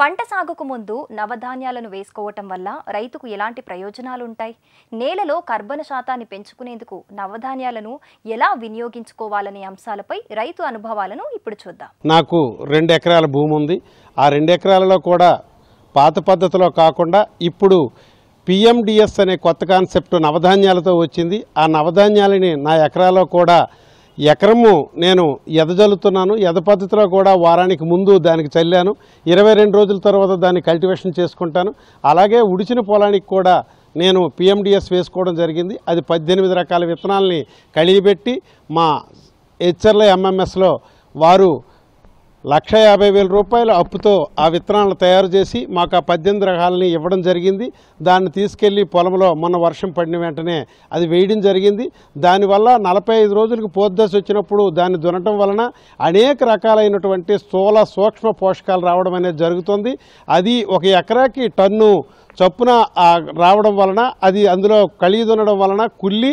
పంట సాగుకు ముందు నవధాన్యాలను వేసుకోవటం వల్ల రైతుకు ఎలాంటి ప్రయోజనాలు ఉంటాయి నేలలో కర్బన శాతాన్ని పెంచుకునేందుకు నవధాన్యాలను ఎలా వినియోగించుకోవాలనే అంశాలపై రైతు అనుభవాలను ఇప్పుడు చూద్దాం నాకు రెండు ఎకరాల భూమి ఉంది ఆ రెండు ఎకరాలలో కూడా పాత పద్ధతిలో కాకుండా ఇప్పుడు పిఎండిఎస్ అనే కొత్త కాన్సెప్ట్ నవధాన్యాలతో వచ్చింది ఆ నవధాన్యాలని నా ఎకరాలో కూడా ఎకరము నేను ఎదజల్లుతున్నాను ఎద పద్ధతిలో కూడా వారానికి ముందు దానికి చల్లాను ఇరవై రెండు రోజుల తర్వాత దాన్ని కల్టివేషన్ చేసుకుంటాను అలాగే ఉడిచిన పొలానికి కూడా నేను పిఎండిఎస్ వేసుకోవడం జరిగింది అది పద్దెనిమిది రకాల విత్తనాలని కలిగిపెట్టి మా హెచ్ఆర్ల ఎంఎంఎస్లో వారు లక్ష యాభై వేల రూపాయల అప్పుతో ఆ విత్తనాలను తయారు చేసి మాకు ఆ పద్దెనిమిది రకాలని ఇవ్వడం జరిగింది దాన్ని తీసుకెళ్లి పొలంలో మొన్న వర్షం పడిన వెంటనే అది వేయడం జరిగింది దానివల్ల నలభై ఐదు రోజులకు పోద్దశ వచ్చినప్పుడు దాన్ని దునటం వలన అనేక రకాలైనటువంటి స్థూల సూక్ష్మ పోషకాలు రావడం అనేది జరుగుతుంది అది ఒక ఎకరాకి టన్ను చప్పున రావడం వలన అది అందులో కలిగి ఉండడం వలన కుళ్ళి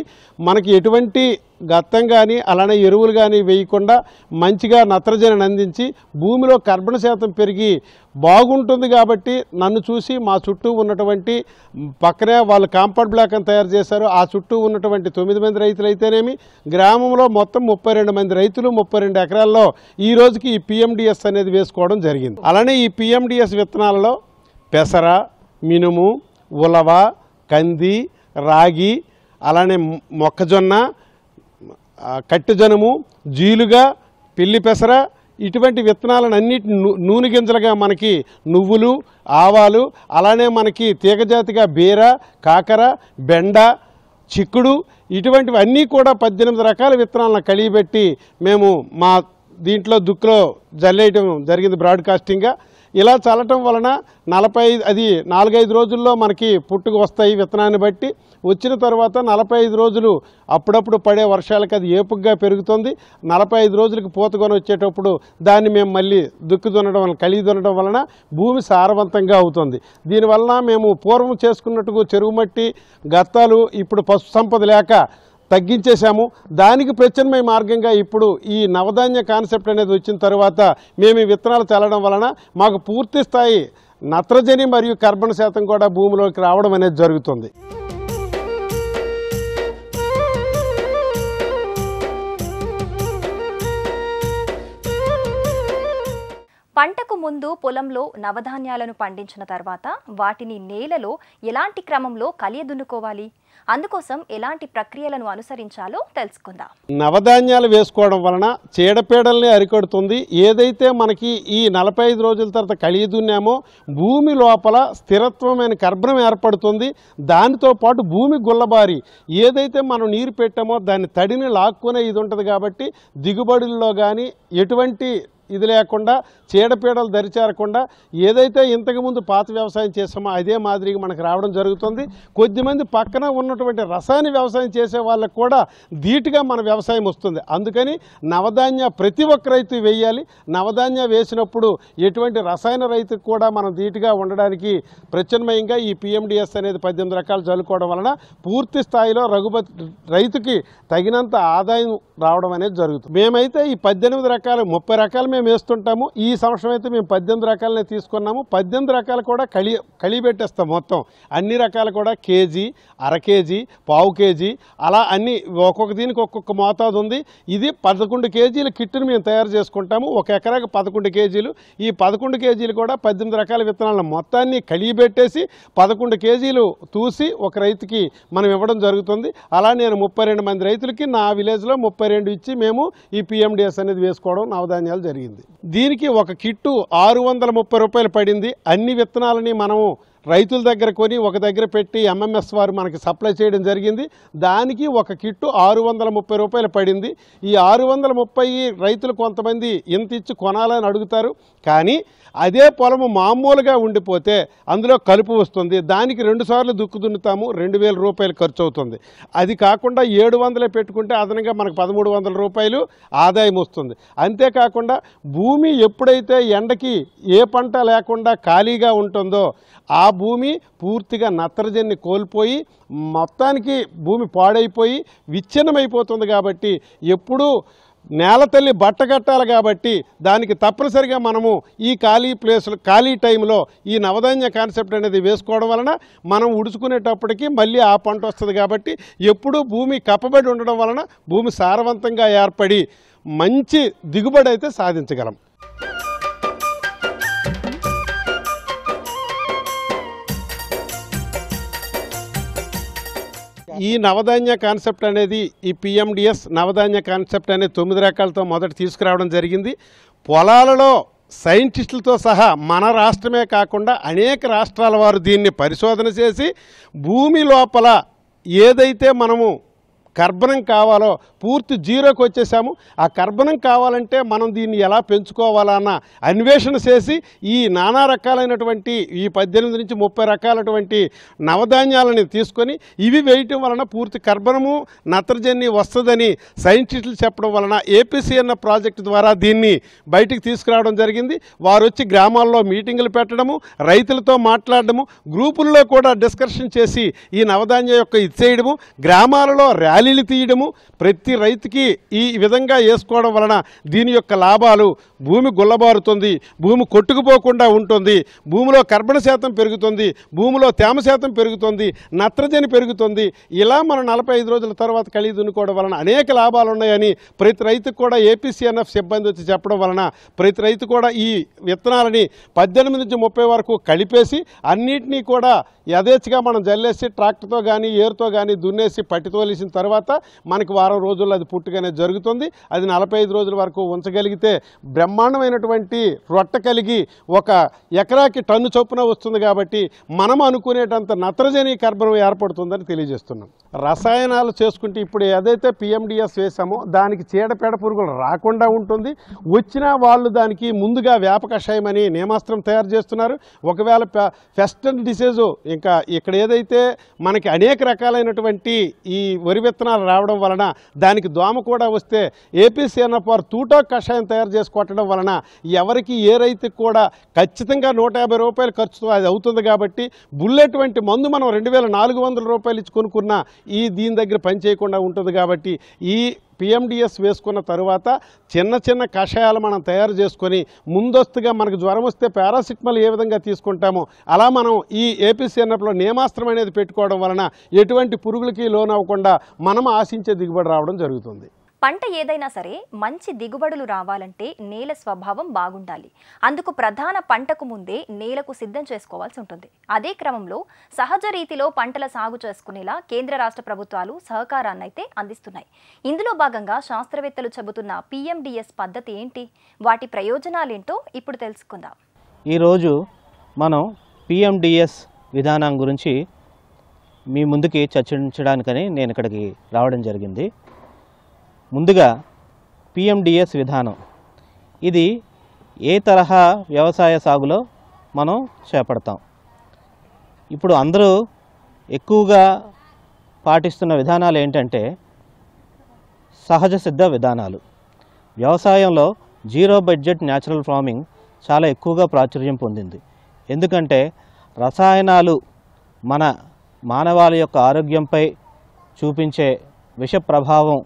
మనకి ఎటువంటి గత్తం కానీ అలానే ఎరువులు కానీ వేయకుండా మంచిగా నత్రజనిని అందించి భూమిలో కర్బన శాతం పెరిగి బాగుంటుంది కాబట్టి నన్ను చూసి మా చుట్టూ ఉన్నటువంటి పక్కనే వాళ్ళు కాంపౌండ్ బ్లాక్ అని తయారు చేశారు ఆ చుట్టూ ఉన్నటువంటి తొమ్మిది మంది రైతులు అయితేనేమి గ్రామంలో మొత్తం ముప్పై మంది రైతులు ముప్పై ఎకరాల్లో ఈ రోజుకి ఈ పిఎండిఎస్ అనేది వేసుకోవడం జరిగింది అలానే ఈ పిఎండిఎస్ విత్తనాలలో పెసర మినుము ఉలవ కంది రాగి అలానే మొక్కజొన్న కట్టుజనము జీలుగా పిల్లి పెసర ఇటువంటి విత్తనాలను అన్నిటి నూనె గింజలుగా మనకి నువ్వులు ఆవాలు అలానే మనకి తీగజాతిగా బీర కాకర బెండ చిక్కుడు ఇటువంటివి అన్నీ కూడా పద్దెనిమిది రకాల విత్తనాలను కలిగిపెట్టి మేము మా దీంట్లో దుక్కులో జల్లేయటం జరిగింది బ్రాడ్కాస్టింగ్గా ఇలా చల్లటం వలన నలభై అది నాలుగైదు రోజుల్లో మనకి పుట్టుకు వస్తాయి విత్తనాన్ని బట్టి వచ్చిన తర్వాత నలభై ఐదు రోజులు అప్పుడప్పుడు పడే వర్షాలకు అది ఏపుగ్గా పెరుగుతుంది నలభై ఐదు రోజులకి పూతకొని వచ్చేటప్పుడు దాన్ని మేము మళ్ళీ దుక్కి దున్నడం వలన కలిగి దున్నడం వలన భూమి సారవంతంగా అవుతుంది దీనివలన మేము పూర్వం చేసుకున్నట్టుగా చెరువు మట్టి గత్తాలు ఇప్పుడు పశు సంపద లేక తగ్గించేశాము దానికి ప్రత్యామ్నాయ మార్గంగా ఇప్పుడు ఈ నవధాన్య కాన్సెప్ట్ అనేది వచ్చిన తర్వాత మేము ఈ విత్తనాలు చల్లడం వలన మాకు పూర్తి స్థాయి నత్రజని మరియు కర్బన శాతం కూడా భూమిలోకి రావడం అనేది జరుగుతుంది పంటకు ముందు పొలంలో నవధాన్యాలను పండించిన తర్వాత వాటిని నేలలో ఎలాంటి క్రమంలో కలియదున్నుకోవాలి అందుకోసం ఎలాంటి ప్రక్రియలను అనుసరించాలో తెలుసుకుందాం నవధాన్యాలు వేసుకోవడం వలన చీడపీడల్ని అరికడుతుంది ఏదైతే మనకి ఈ నలభై ఐదు రోజుల తర్వాత కలిదున్నామో భూమి లోపల స్థిరత్వమైన కర్భనం ఏర్పడుతుంది దానితో పాటు భూమి గుల్లబారి ఏదైతే మనం నీరు పెట్టామో దాన్ని తడిని లాక్కునే ఇది ఉంటుంది కాబట్టి దిగుబడుల్లో కానీ ఎటువంటి ఇది లేకుండా చీడపీడలు దరిచేరకుండా ఏదైతే ఇంతకుముందు పాత వ్యవసాయం చేసామో అదే మాదిరిగా మనకు రావడం జరుగుతుంది కొద్దిమంది పక్కన ఉన్న ఉన్నటువంటి రసాయన వ్యవసాయం చేసే వాళ్ళకు కూడా ధీటుగా మన వ్యవసాయం వస్తుంది అందుకని నవధాన్య ప్రతి ఒక్క రైతు వేయాలి నవధాన్య వేసినప్పుడు ఎటువంటి రసాయన రైతుకు కూడా మనం ధీటుగా ఉండడానికి ప్రత్యామ్నాయంగా ఈ పిఎండిఎస్ అనేది పద్దెనిమిది రకాలు చల్లుకోవడం వలన పూర్తి స్థాయిలో రఘుపతి రైతుకి తగినంత ఆదాయం రావడం అనేది జరుగుతుంది మేమైతే ఈ పద్దెనిమిది రకాలు ముప్పై రకాలు మేము వేస్తుంటాము ఈ సంవత్సరం అయితే మేము పద్దెనిమిది రకాలనే తీసుకున్నాము పద్దెనిమిది రకాలు కూడా కళి కలిపెట్టేస్తాం మొత్తం అన్ని రకాలు కూడా కేజీ అర కేజీ కేజీ పావు కేజీ అలా అన్ని ఒక్కొక్క దీనికి ఒక్కొక్క మోతాదు ఉంది ఇది పదకొండు కేజీల కిట్టును మేము తయారు చేసుకుంటాము ఒక ఎకరాకి పదకొండు కేజీలు ఈ పదకొండు కేజీలు కూడా పద్దెనిమిది రకాల విత్తనాలను మొత్తాన్ని కలిగి పెట్టేసి పదకొండు కేజీలు తూసి ఒక రైతుకి మనం ఇవ్వడం జరుగుతుంది అలా నేను ముప్పై మంది రైతులకి నా విలేజ్లో ముప్పై రెండు ఇచ్చి మేము ఈ పిఎండిఎస్ అనేది వేసుకోవడం నవధాన్యాలు జరిగింది దీనికి ఒక కిట్టు ఆరు రూపాయలు పడింది అన్ని విత్తనాలని మనము రైతుల దగ్గర కొని ఒక దగ్గర పెట్టి ఎంఎంఎస్ వారు మనకి సప్లై చేయడం జరిగింది దానికి ఒక కిట్టు ఆరు వందల ముప్పై రూపాయలు పడింది ఈ ఆరు వందల ముప్పై రైతులు కొంతమంది ఇంత ఇచ్చి కొనాలని అడుగుతారు కానీ అదే పొలము మామూలుగా ఉండిపోతే అందులో కలుపు వస్తుంది దానికి రెండుసార్లు దుక్కు దున్నుతాము రెండు వేల రూపాయలు ఖర్చు అవుతుంది అది కాకుండా ఏడు వందలే పెట్టుకుంటే అదనంగా మనకు పదమూడు వందల రూపాయలు ఆదాయం వస్తుంది అంతేకాకుండా భూమి ఎప్పుడైతే ఎండకి ఏ పంట లేకుండా ఖాళీగా ఉంటుందో ఆ భూమి పూర్తిగా నత్రజన్ని కోల్పోయి మొత్తానికి భూమి పాడైపోయి విచ్ఛిన్నమైపోతుంది కాబట్టి ఎప్పుడూ నేలతల్లి బట్టగట్టాలి కాబట్టి దానికి తప్పనిసరిగా మనము ఈ ఖాళీ ప్లేసులు ఖాళీ టైంలో ఈ నవధాన్య కాన్సెప్ట్ అనేది వేసుకోవడం వలన మనం ఉడుచుకునేటప్పటికి మళ్ళీ ఆ పంట వస్తుంది కాబట్టి ఎప్పుడూ భూమి కప్పబడి ఉండడం వలన భూమి సారవంతంగా ఏర్పడి మంచి దిగుబడి అయితే సాధించగలం ఈ నవధాన్య కాన్సెప్ట్ అనేది ఈ పిఎండిఎస్ నవధాన్య కాన్సెప్ట్ అనేది తొమ్మిది రకాలతో మొదట తీసుకురావడం జరిగింది పొలాలలో సైంటిస్టులతో సహా మన రాష్ట్రమే కాకుండా అనేక రాష్ట్రాల వారు దీన్ని పరిశోధన చేసి భూమి లోపల ఏదైతే మనము కర్బనం కావాలో పూర్తి జీరోకి వచ్చేసాము ఆ కర్బనం కావాలంటే మనం దీన్ని ఎలా పెంచుకోవాలన్న అన్వేషణ చేసి ఈ నానా రకాలైనటువంటి ఈ పద్దెనిమిది నుంచి ముప్పై రకాలటువంటి నవధాన్యాలని తీసుకొని ఇవి వేయటం వలన పూర్తి కర్బనము నత్రజని వస్తుందని సైంటిస్టులు చెప్పడం వలన ఏపీసీఎన్ఎ ప్రాజెక్టు ద్వారా దీన్ని బయటికి తీసుకురావడం జరిగింది వారు వచ్చి గ్రామాల్లో మీటింగులు పెట్టడము రైతులతో మాట్లాడడము గ్రూపుల్లో కూడా డిస్కషన్ చేసి ఈ నవధాన్యం యొక్క ఇది చేయడము గ్రామాలలో ర్యాలీ గాలిని తీయడము ప్రతి రైతుకి ఈ విధంగా వేసుకోవడం వలన దీని యొక్క లాభాలు భూమి గుల్లబారుతుంది భూమి కొట్టుకుపోకుండా ఉంటుంది భూమిలో కర్బన శాతం పెరుగుతుంది భూమిలో తేమ శాతం పెరుగుతుంది నత్రజని పెరుగుతుంది ఇలా మనం నలభై రోజుల తర్వాత కలిగి దున్నుకోవడం వలన అనేక లాభాలు ఉన్నాయని ప్రతి రైతుకు కూడా ఏపీసీఎన్ఎఫ్ సిబ్బంది వచ్చి చెప్పడం వలన ప్రతి రైతు కూడా ఈ విత్తనాలని పద్దెనిమిది నుంచి ముప్పై వరకు కలిపేసి అన్నిటినీ కూడా యథేచ్ఛగా మనం జల్లేసి ట్రాక్టర్తో కానీ ఏరుతో కానీ దున్నేసి పట్టితోలేసిన తర్వాత తర్వాత మనకి వారం రోజుల్లో అది పుట్టుగానే జరుగుతుంది అది నలభై రోజుల వరకు ఉంచగలిగితే బ్రహ్మాండమైనటువంటి రొట్ట కలిగి ఒక ఎకరాకి టన్ను చొప్పున వస్తుంది కాబట్టి మనం అనుకునేటంత నత్రజని కర్బనం ఏర్పడుతుందని తెలియజేస్తున్నాం రసాయనాలు చేసుకుంటే ఇప్పుడు ఏదైతే పిఎండిఎస్ వేసామో దానికి చీడపేడ పురుగులు రాకుండా ఉంటుంది వచ్చినా వాళ్ళు దానికి ముందుగా వ్యాపక అని నియమాస్త్రం తయారు చేస్తున్నారు ఒకవేళ పెస్టన్ డిసీజు ఇంకా ఇక్కడ ఏదైతే మనకి అనేక రకాలైనటువంటి ఈ వరి విత్తనాలు రావడం వలన దానికి దోమ కూడా వస్తే ఏపీ సిఎన్ఎఫ్ఆర్ తూటా కషాయం తయారు చేసి కొట్టడం వలన ఎవరికి ఏ రైతుకి కూడా ఖచ్చితంగా నూట యాభై రూపాయలు ఖర్చుతో అది అవుతుంది కాబట్టి బుల్లెట్ వంటి మందు మనం రెండు వేల నాలుగు వందల రూపాయలు ఇచ్చి కొనుక్కున్నా ఈ దీని దగ్గర పనిచేయకుండా ఉంటుంది కాబట్టి ఈ పిఎండిఎస్ వేసుకున్న తర్వాత చిన్న చిన్న కషాయాలు మనం తయారు చేసుకొని ముందస్తుగా మనకు జ్వరం వస్తే పారాసిటమాల్ ఏ విధంగా తీసుకుంటామో అలా మనం ఈ ఏపీసీఎన్ఎఫ్లో నియమాస్త్రం అనేది పెట్టుకోవడం వలన ఎటువంటి పురుగులకి లోనవ్వకుండా మనం ఆశించే దిగుబడి రావడం జరుగుతుంది పంట ఏదైనా సరే మంచి దిగుబడులు రావాలంటే నేల స్వభావం బాగుండాలి అందుకు ప్రధాన పంటకు ముందే నేలకు సిద్ధం చేసుకోవాల్సి ఉంటుంది అదే క్రమంలో సహజ రీతిలో పంటల సాగు చేసుకునేలా కేంద్ర రాష్ట్ర ప్రభుత్వాలు సహకారాన్ని అయితే అందిస్తున్నాయి ఇందులో భాగంగా శాస్త్రవేత్తలు చెబుతున్న పిఎండిఎస్ పద్ధతి ఏంటి వాటి ప్రయోజనాలేంటో ఇప్పుడు తెలుసుకుందాం ఈరోజు మనం పిఎండిఎస్ విధానం గురించి మీ ముందుకి చర్చించడానికని నేను ఇక్కడికి రావడం జరిగింది ముందుగా పిఎండిఎస్ విధానం ఇది ఏ తరహా వ్యవసాయ సాగులో మనం చేపడతాం ఇప్పుడు అందరూ ఎక్కువగా పాటిస్తున్న విధానాలు ఏంటంటే సహజ సిద్ధ విధానాలు వ్యవసాయంలో జీరో బడ్జెట్ న్యాచురల్ ఫార్మింగ్ చాలా ఎక్కువగా ప్రాచుర్యం పొందింది ఎందుకంటే రసాయనాలు మన మానవాళి యొక్క ఆరోగ్యంపై చూపించే విష ప్రభావం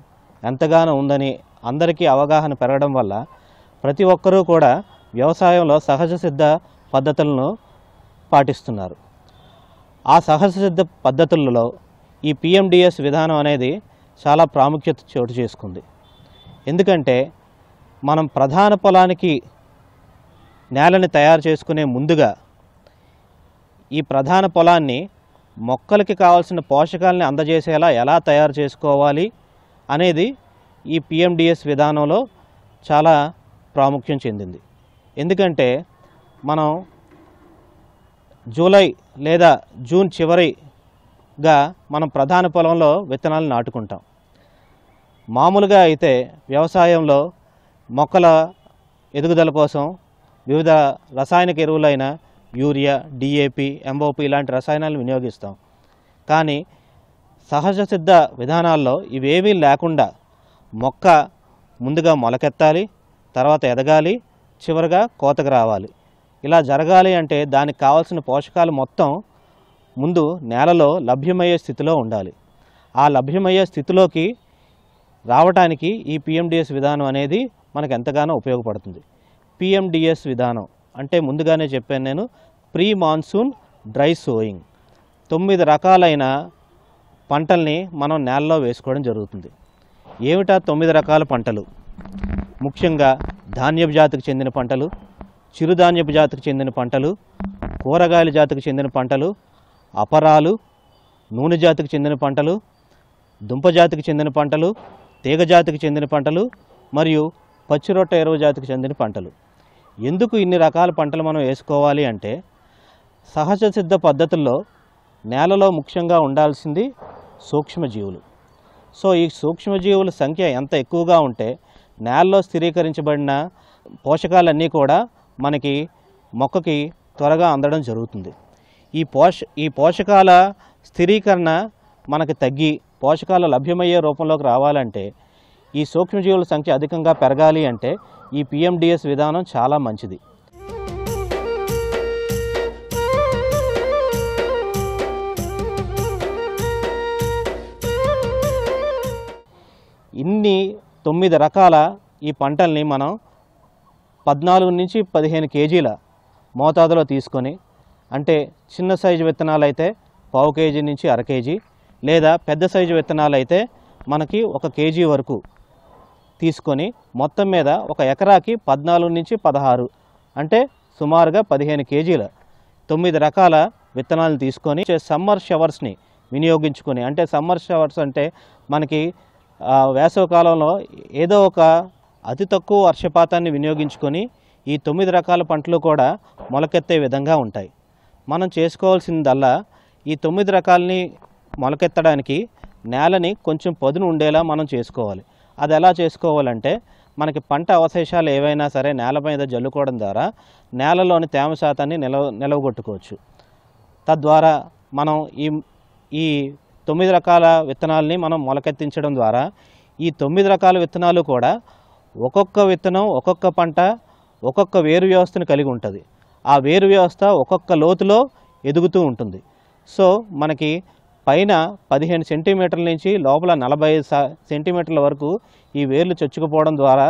ఎంతగానో ఉందని అందరికీ అవగాహన పెరగడం వల్ల ప్రతి ఒక్కరూ కూడా వ్యవసాయంలో సహజ సిద్ధ పద్ధతులను పాటిస్తున్నారు ఆ సహజ సిద్ధ పద్ధతులలో ఈ పిఎండిఎస్ విధానం అనేది చాలా ప్రాముఖ్యత చోటు చేసుకుంది ఎందుకంటే మనం ప్రధాన పొలానికి నేలని తయారు చేసుకునే ముందుగా ఈ ప్రధాన పొలాన్ని మొక్కలకి కావాల్సిన పోషకాలని అందజేసేలా ఎలా తయారు చేసుకోవాలి అనేది ఈ పిఎండిఎస్ విధానంలో చాలా ప్రాముఖ్యం చెందింది ఎందుకంటే మనం జూలై లేదా జూన్ చివరిగా మనం ప్రధాన పొలంలో విత్తనాలు నాటుకుంటాం మామూలుగా అయితే వ్యవసాయంలో మొక్కల ఎదుగుదల కోసం వివిధ రసాయనిక ఎరువులైన యూరియా డిఏపి ఎంఓపి ఇలాంటి రసాయనాలు వినియోగిస్తాం కానీ సహజ సిద్ధ విధానాల్లో ఇవేవీ లేకుండా మొక్క ముందుగా మొలకెత్తాలి తర్వాత ఎదగాలి చివరిగా కోతకు రావాలి ఇలా జరగాలి అంటే దానికి కావాల్సిన పోషకాలు మొత్తం ముందు నేలలో లభ్యమయ్యే స్థితిలో ఉండాలి ఆ లభ్యమయ్యే స్థితిలోకి రావడానికి ఈ పిఎండిఎస్ విధానం అనేది మనకు ఎంతగానో ఉపయోగపడుతుంది పిఎండిఎస్ విధానం అంటే ముందుగానే చెప్పాను నేను ప్రీ మాన్సూన్ డ్రై సోయింగ్ తొమ్మిది రకాలైన పంటల్ని మనం నేలలో వేసుకోవడం జరుగుతుంది ఏమిటా తొమ్మిది రకాల పంటలు ముఖ్యంగా ధాన్యపు జాతికి చెందిన పంటలు చిరుధాన్యపు జాతికి చెందిన పంటలు కూరగాయల జాతికి చెందిన పంటలు అపరాలు నూనె జాతికి చెందిన పంటలు దుంప జాతికి చెందిన పంటలు తీగ జాతికి చెందిన పంటలు మరియు పచ్చిరొట్ట ఎరువు జాతికి చెందిన పంటలు ఎందుకు ఇన్ని రకాల పంటలు మనం వేసుకోవాలి అంటే సహజ సిద్ధ పద్ధతుల్లో నేలలో ముఖ్యంగా ఉండాల్సింది సూక్ష్మజీవులు సో ఈ సూక్ష్మజీవుల సంఖ్య ఎంత ఎక్కువగా ఉంటే నేలలో స్థిరీకరించబడిన పోషకాలన్నీ కూడా మనకి మొక్కకి త్వరగా అందడం జరుగుతుంది ఈ పోష ఈ పోషకాల స్థిరీకరణ మనకి తగ్గి పోషకాలు లభ్యమయ్యే రూపంలోకి రావాలంటే ఈ సూక్ష్మజీవుల సంఖ్య అధికంగా పెరగాలి అంటే ఈ పిఎండిఎస్ విధానం చాలా మంచిది ఇన్ని తొమ్మిది రకాల ఈ పంటల్ని మనం పద్నాలుగు నుంచి పదిహేను కేజీల మోతాదులో తీసుకొని అంటే చిన్న సైజు విత్తనాలు అయితే పావు కేజీ నుంచి అర కేజీ లేదా పెద్ద సైజు విత్తనాలు అయితే మనకి ఒక కేజీ వరకు తీసుకొని మొత్తం మీద ఒక ఎకరాకి పద్నాలుగు నుంచి పదహారు అంటే సుమారుగా పదిహేను కేజీల తొమ్మిది రకాల విత్తనాలు తీసుకొని సమ్మర్ షవర్స్ని వినియోగించుకొని అంటే సమ్మర్ షవర్స్ అంటే మనకి వేసవి కాలంలో ఏదో ఒక అతి తక్కువ వర్షపాతాన్ని వినియోగించుకొని ఈ తొమ్మిది రకాల పంటలు కూడా మొలకెత్తే విధంగా ఉంటాయి మనం చేసుకోవాల్సిందల్లా ఈ తొమ్మిది రకాలని మొలకెత్తడానికి నేలని కొంచెం పదును ఉండేలా మనం చేసుకోవాలి అది ఎలా చేసుకోవాలంటే మనకి పంట అవశేషాలు ఏవైనా సరే నేల మీద జల్లుకోవడం ద్వారా నేలలోని తేమ శాతాన్ని నిలవ నిలవగొట్టుకోవచ్చు తద్వారా మనం ఈ ఈ తొమ్మిది రకాల విత్తనాలని మనం మొలకెత్తించడం ద్వారా ఈ తొమ్మిది రకాల విత్తనాలు కూడా ఒక్కొక్క విత్తనం ఒక్కొక్క పంట ఒక్కొక్క వేరు వ్యవస్థను కలిగి ఉంటుంది ఆ వేరు వ్యవస్థ ఒక్కొక్క లోతులో ఎదుగుతూ ఉంటుంది సో మనకి పైన పదిహేను సెంటీమీటర్ల నుంచి లోపల నలభై సెంటీమీటర్ల వరకు ఈ వేర్లు చొచ్చుకుపోవడం ద్వారా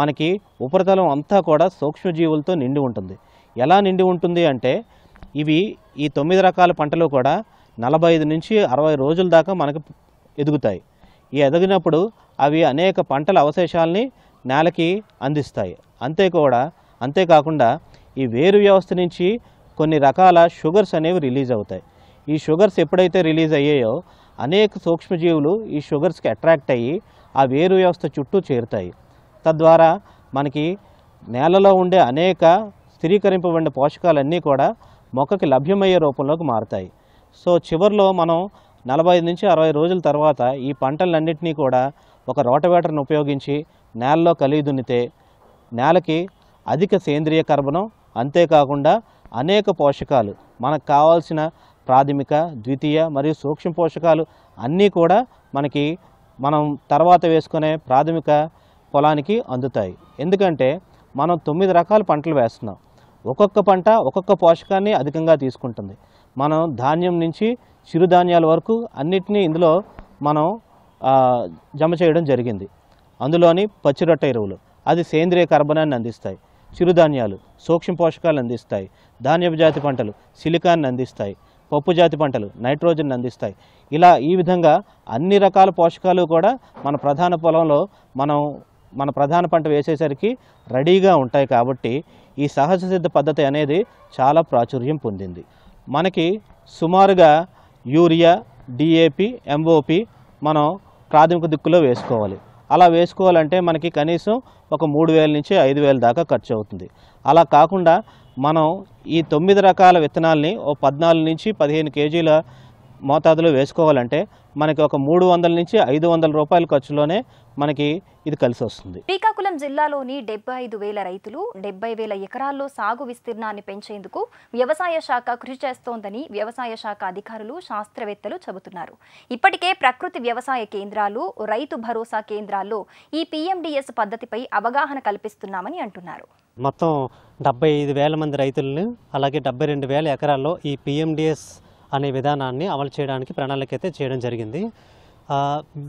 మనకి ఉపరితలం అంతా కూడా సూక్ష్మజీవులతో నిండి ఉంటుంది ఎలా నిండి ఉంటుంది అంటే ఇవి ఈ తొమ్మిది రకాల పంటలు కూడా నలభై ఐదు నుంచి అరవై రోజుల దాకా మనకు ఎదుగుతాయి ఈ ఎదిగినప్పుడు అవి అనేక పంటల అవశేషాలని నేలకి అందిస్తాయి అంతే కూడా అంతేకాకుండా ఈ వేరు వ్యవస్థ నుంచి కొన్ని రకాల షుగర్స్ అనేవి రిలీజ్ అవుతాయి ఈ షుగర్స్ ఎప్పుడైతే రిలీజ్ అయ్యాయో అనేక సూక్ష్మజీవులు ఈ షుగర్స్కి అట్రాక్ట్ అయ్యి ఆ వేరు వ్యవస్థ చుట్టూ చేరుతాయి తద్వారా మనకి నేలలో ఉండే అనేక స్థిరీకరింపబడిన పోషకాలన్నీ కూడా మొక్కకి లభ్యమయ్యే రూపంలోకి మారుతాయి సో చివరిలో మనం నలభై నుంచి అరవై రోజుల తర్వాత ఈ పంటలన్నింటినీ కూడా ఒక రోటవేటర్ను ఉపయోగించి నేలలో కలిగి దున్నితే నేలకి అధిక సేంద్రియ కర్బనం అంతేకాకుండా అనేక పోషకాలు మనకు కావాల్సిన ప్రాథమిక ద్వితీయ మరియు సూక్ష్మ పోషకాలు అన్నీ కూడా మనకి మనం తర్వాత వేసుకునే ప్రాథమిక పొలానికి అందుతాయి ఎందుకంటే మనం తొమ్మిది రకాల పంటలు వేస్తున్నాం ఒక్కొక్క పంట ఒక్కొక్క పోషకాన్ని అధికంగా తీసుకుంటుంది మనం ధాన్యం నుంచి చిరుధాన్యాల వరకు అన్నిటినీ ఇందులో మనం జమ చేయడం జరిగింది అందులోని పచ్చిరొట్ట ఎరువులు అది సేంద్రియ కర్బనాన్ని అందిస్తాయి చిరుధాన్యాలు సూక్ష్మ పోషకాలు అందిస్తాయి ధాన్యపు జాతి పంటలు సిలికాన్ని అందిస్తాయి పప్పు జాతి పంటలు నైట్రోజన్ అందిస్తాయి ఇలా ఈ విధంగా అన్ని రకాల పోషకాలు కూడా మన ప్రధాన పొలంలో మనం మన ప్రధాన పంట వేసేసరికి రెడీగా ఉంటాయి కాబట్టి ఈ సహజ సిద్ధ పద్ధతి అనేది చాలా ప్రాచుర్యం పొందింది మనకి సుమారుగా యూరియా డిఏపి ఎంఓపి మనం ప్రాథమిక దిక్కులో వేసుకోవాలి అలా వేసుకోవాలంటే మనకి కనీసం ఒక మూడు వేల నుంచి ఐదు వేల దాకా ఖర్చు అవుతుంది అలా కాకుండా మనం ఈ తొమ్మిది రకాల విత్తనాలని ఓ పద్నాలుగు నుంచి పదిహేను కేజీల మోతాదులో వేసుకోవాలంటే మనకి ఒక మూడు వందల నుంచి ఐదు వందల రూపాయల ఖర్చులోనే మనకి ఇది కలిసి వస్తుంది శ్రీకాకుళం జిల్లాలోని డెబ్బై ఐదు వేల రైతులు డెబ్బై వేల ఎకరాల్లో సాగు విస్తీర్ణాన్ని పెంచేందుకు వ్యవసాయ శాఖ కృషి చేస్తోందని వ్యవసాయ శాఖ అధికారులు శాస్త్రవేత్తలు చెబుతున్నారు ఇప్పటికే ప్రకృతి వ్యవసాయ కేంద్రాలు రైతు భరోసా కేంద్రాల్లో ఈ పిఎండిఎస్ పద్ధతిపై అవగాహన కల్పిస్తున్నామని అంటున్నారు మొత్తం డెబ్బై ఐదు వేల మంది రైతులను అలాగే డెబ్బై రెండు వేల ఎకరాల్లో ఈ పిఎండిఎస్ అనే విధానాన్ని అమలు చేయడానికి ప్రణాళిక అయితే చేయడం జరిగింది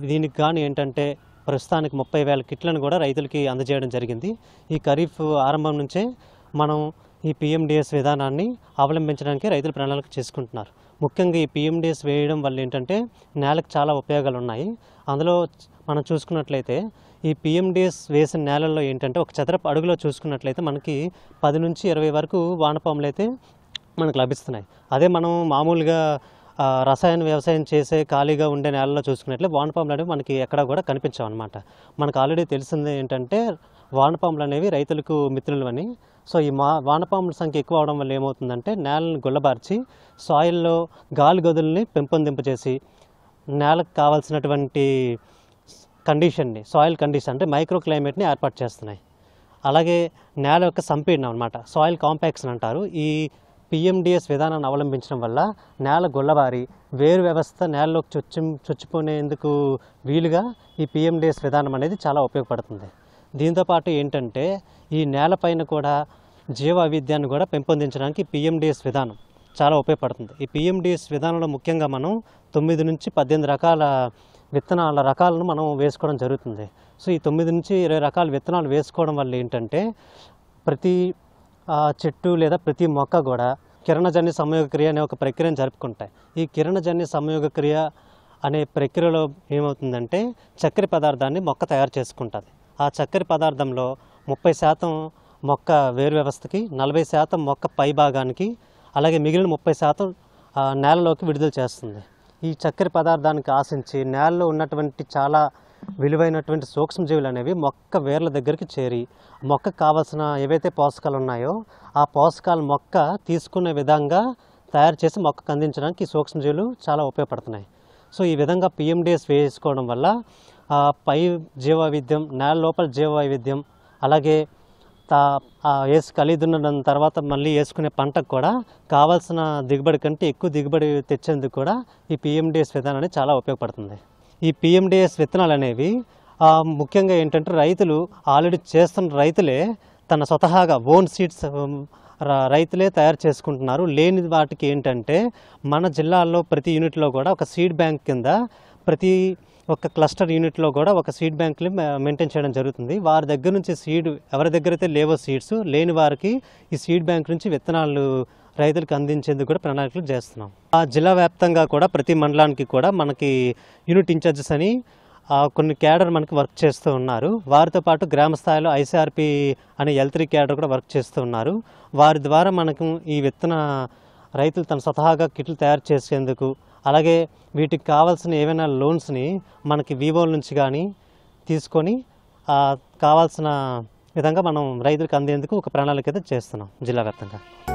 దీనికి కానీ ఏంటంటే ప్రస్తుతానికి ముప్పై వేల కిట్లను కూడా రైతులకి అందజేయడం జరిగింది ఈ ఖరీఫ్ ఆరంభం నుంచే మనం ఈ పిఎండిఎస్ విధానాన్ని అవలంబించడానికి రైతులు ప్రణాళిక చేసుకుంటున్నారు ముఖ్యంగా ఈ పిఎండిఎస్ వేయడం వల్ల ఏంటంటే నేలకు చాలా ఉపయోగాలు ఉన్నాయి అందులో మనం చూసుకున్నట్లయితే ఈ పిఎండిఎస్ వేసిన నేలల్లో ఏంటంటే ఒక చదరపు అడుగులో చూసుకున్నట్లయితే మనకి పది నుంచి ఇరవై వరకు వానపాములు అయితే మనకు లభిస్తున్నాయి అదే మనం మామూలుగా రసాయన వ్యవసాయం చేసే ఖాళీగా ఉండే నేలలో చూసుకున్నట్లే వానపాములు అనేవి మనకి ఎక్కడ కూడా కనిపించావు అనమాట మనకు ఆల్రెడీ తెలిసింది ఏంటంటే వానపాములు అనేవి రైతులకు మిత్రులు అని సో ఈ మా వానపాముల సంఖ్య ఎక్కువ అవడం వల్ల ఏమవుతుందంటే నేలను గుల్లబార్చి సాయిల్లో గాలి గదుల్ని పెంపొందింపచేసి నేలకు కావాల్సినటువంటి కండిషన్ని సాయిల్ కండిషన్ అంటే మైక్రో క్లైమేట్ని ఏర్పాటు చేస్తున్నాయి అలాగే నేల యొక్క సంపీడనం అనమాట సాయిల్ కాంపాక్షన్ అంటారు ఈ పిఎండిఎస్ విధానాన్ని అవలంబించడం వల్ల నేల గొల్లబారి వేరు వ్యవస్థ నేలలోకి చొచ్చి చొచ్చిపోనేందుకు వీలుగా ఈ పిఎండిఎస్ విధానం అనేది చాలా ఉపయోగపడుతుంది దీంతోపాటు ఏంటంటే ఈ నేలపైన కూడా జీవ వైవిధ్యాన్ని కూడా పెంపొందించడానికి పిఎండిఎస్ విధానం చాలా ఉపయోగపడుతుంది ఈ పిఎండిఎస్ విధానంలో ముఖ్యంగా మనం తొమ్మిది నుంచి పద్దెనిమిది రకాల విత్తనాల రకాలను మనం వేసుకోవడం జరుగుతుంది సో ఈ తొమ్మిది నుంచి ఇరవై రకాల విత్తనాలు వేసుకోవడం వల్ల ఏంటంటే ప్రతి ఆ చెట్టు లేదా ప్రతి మొక్క కూడా కిరణజన్య సంయోగక్రియ అనే ఒక ప్రక్రియను జరుపుకుంటాయి ఈ కిరణజన్య సంయోగక్రియ అనే ప్రక్రియలో ఏమవుతుందంటే చక్కెర పదార్థాన్ని మొక్క తయారు చేసుకుంటుంది ఆ చక్కెర పదార్థంలో ముప్పై శాతం మొక్క వేరు వ్యవస్థకి నలభై శాతం మొక్క పై భాగానికి అలాగే మిగిలిన ముప్పై శాతం నేలలోకి విడుదల చేస్తుంది ఈ చక్కెర పదార్థానికి ఆశించి నేలలో ఉన్నటువంటి చాలా విలువైనటువంటి సూక్ష్మజీవులు అనేవి మొక్క వేర్ల దగ్గరికి చేరి మొక్కకు కావాల్సిన ఏవైతే పోషకాలు ఉన్నాయో ఆ పోషకాలు మొక్క తీసుకునే విధంగా తయారు చేసి మొక్కకు అందించడానికి ఈ సూక్ష్మజీవులు చాలా ఉపయోగపడుతున్నాయి సో ఈ విధంగా పిఎండిఎస్ వేసుకోవడం వల్ల పై జీవవైవిధ్యం నేల లోపల జీవవైవిధ్యం అలాగే తా వేసి ఉన్న తర్వాత మళ్ళీ వేసుకునే పంటకు కూడా కావాల్సిన దిగుబడి కంటే ఎక్కువ దిగుబడి తెచ్చేందుకు కూడా ఈ పిఎండిఎస్ విధానాన్ని చాలా ఉపయోగపడుతుంది ఈ పిఎండిఎస్ విత్తనాలు అనేవి ముఖ్యంగా ఏంటంటే రైతులు ఆల్రెడీ చేస్తున్న రైతులే తన స్వతహాగా ఓన్ సీడ్స్ రైతులే తయారు చేసుకుంటున్నారు లేని వాటికి ఏంటంటే మన జిల్లాలో ప్రతి యూనిట్లో కూడా ఒక సీడ్ బ్యాంక్ కింద ప్రతి ఒక క్లస్టర్ యూనిట్లో కూడా ఒక సీడ్ బ్యాంక్ని మెయింటైన్ చేయడం జరుగుతుంది వారి దగ్గర నుంచి సీడ్ ఎవరి దగ్గర అయితే లేవో సీడ్స్ లేని వారికి ఈ సీడ్ బ్యాంక్ నుంచి విత్తనాలు రైతులకు అందించేందుకు కూడా ప్రణాళికలు చేస్తున్నాం ఆ జిల్లా వ్యాప్తంగా కూడా ప్రతి మండలానికి కూడా మనకి యూనిట్ ఇన్ఛార్జెస్ అని కొన్ని క్యాడర్ మనకి వర్క్ చేస్తూ ఉన్నారు వారితో పాటు గ్రామ స్థాయిలో ఐసిఆర్పి అనే ఎల్ త్రీ క్యాడర్ కూడా వర్క్ చేస్తూ ఉన్నారు వారి ద్వారా మనకు ఈ విత్తన రైతులు తన స్వతహాగా కిట్లు తయారు చేసేందుకు అలాగే వీటికి కావాల్సిన ఏవైనా లోన్స్ని మనకి వివోల నుంచి కానీ తీసుకొని కావాల్సిన విధంగా మనం రైతులకు అందేందుకు ఒక ప్రణాళిక అయితే చేస్తున్నాం జిల్లా వ్యాప్తంగా